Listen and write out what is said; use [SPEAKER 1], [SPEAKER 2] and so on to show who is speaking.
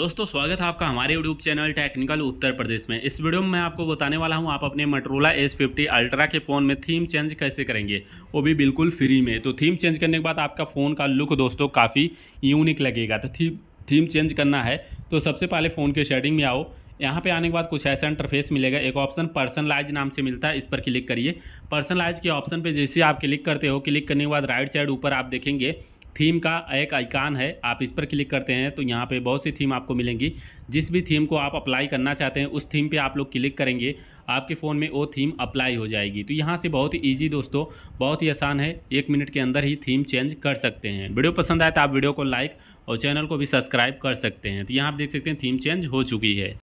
[SPEAKER 1] दोस्तों स्वागत है आपका हमारे YouTube channel technical Uttar Pradesh में इस वीडियो में मैं आपको बताने वाला हूं आप अपने मटरोला एस फिफ्टी अल्ट्रा के फ़ोन में थीम चेंज कैसे करेंगे वो भी बिल्कुल फ्री में तो थीम चेंज करने के बाद आपका फ़ोन का लुक दोस्तों काफ़ी यूनिक लगेगा तो थीम थीम चेंज करना है तो सबसे पहले फ़ोन के शेडिंग में आओ यहाँ पे आने के बाद कुछ ऐसा इंटरफेस मिलेगा एक ऑप्शन पर्सनलाइज नाम से मिलता है इस पर क्लिक करिए पर्सनलाइज के ऑप्शन पे जैसे आप क्लिक करते हो क्लिक करने के बाद राइट साइड ऊपर आप देखेंगे थीम का एक आइकान है आप इस पर क्लिक करते हैं तो यहाँ पे बहुत सी थीम आपको मिलेंगी जिस भी थीम को आप अप्लाई करना चाहते हैं उस थीम पे आप लोग क्लिक करेंगे आपके फ़ोन में वो थीम अप्लाई हो जाएगी तो यहाँ से बहुत ही ईजी दोस्तों बहुत ही आसान है एक मिनट के अंदर ही थीम चेंज कर सकते हैं वीडियो पसंद आए तो आप वीडियो को लाइक और चैनल को भी सब्सक्राइब कर सकते हैं तो यहाँ आप देख सकते हैं थीम चेंज हो चुकी है